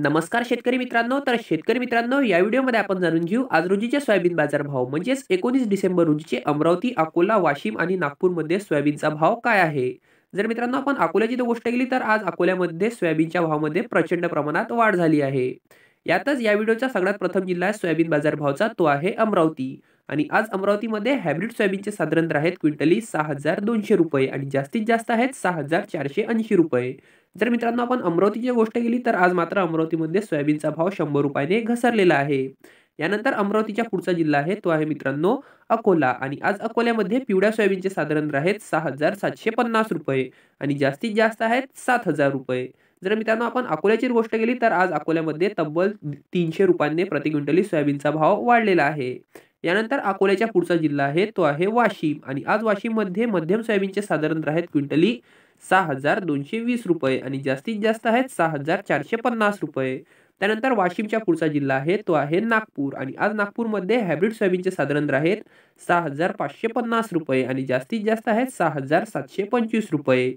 नमस्कार शेतकरी मित्रांनो तर शेतकरी मित्रांनो या व्हिडिओमध्ये आपण जाणून घेऊ आज रोजीचे सोयाबीन बाजार भाव म्हणजेच एकोणीस डिसेंबर रोजीचे अमरावती अकोला वाशिम आणि नागपूरमध्ये सोयाबीनचा भाव काय आहे जर मित्रांनो आपण अकोल्याची जर गोष्ट केली तर आज अकोल्यामध्ये सोयाबीनच्या भावामध्ये प्रचंड प्रमाणात वाढ झाली आहे यातच या व्हिडिओचा सगळ्यात प्रथम जिल्हा सोयाबीन बाजार भावचा तो आहे अमरावती आणि आज अमरावतीमध्ये हायब्रिड सोयाबीनचे साधारण आहेत क्विंटली सहा हजार दोनशे रुपये आणि जास्तीत जास्त आहेत सहा हजार चारशे ऐंशी रुपये जर मित्रांनो आपण अमरावतीची गोष्ट केली तर आज मात्र अमरावतीमध्ये सोयाबीनचा भाव शंभर रुपयाने घसरलेला आहे यानंतर अमरावतीचा पुढचा जिल्हा आहे तो आहे मित्रांनो अकोला आणि आज अकोल्यामध्ये पिवळ्या सोयाबीनचे साधारण आहेत सहा हजार सातशे पन्नास रुपये आणि जास्तीत जास्त आहेत सात हजार रुपये जर मित्रांनो आपण अकोल्याची गोष्ट केली तर आज अकोल्यामध्ये तब्बल तीनशे रुपयांनी प्रति क्विंटली सोयाबीनचा भाव वाढलेला आहे यानंतर अकोल्याच्या पुढचा जिल्हा आहे तो आहे वाशिम आणि आज वाशिममध्ये मध्यम सोयाबीनचे साधारण आहेत क्विंटली सहा हजार दोनशे वीस रुपये आणि जास्तीत जास्त आहेत सहा हजार चारशे पन्नास रुपये त्यानंतर वाशिमच्या पुढचा जिल्हा आहे तो आहे नागपूर आणि आज नागपूरमध्ये हायब्रिड सोयाबीनचे साधारण आहेत सहा हजार पाचशे पन्नास रुपये आणि जास्तीत जास्त आहेत सहा हजार सातशे पंचवीस रुपये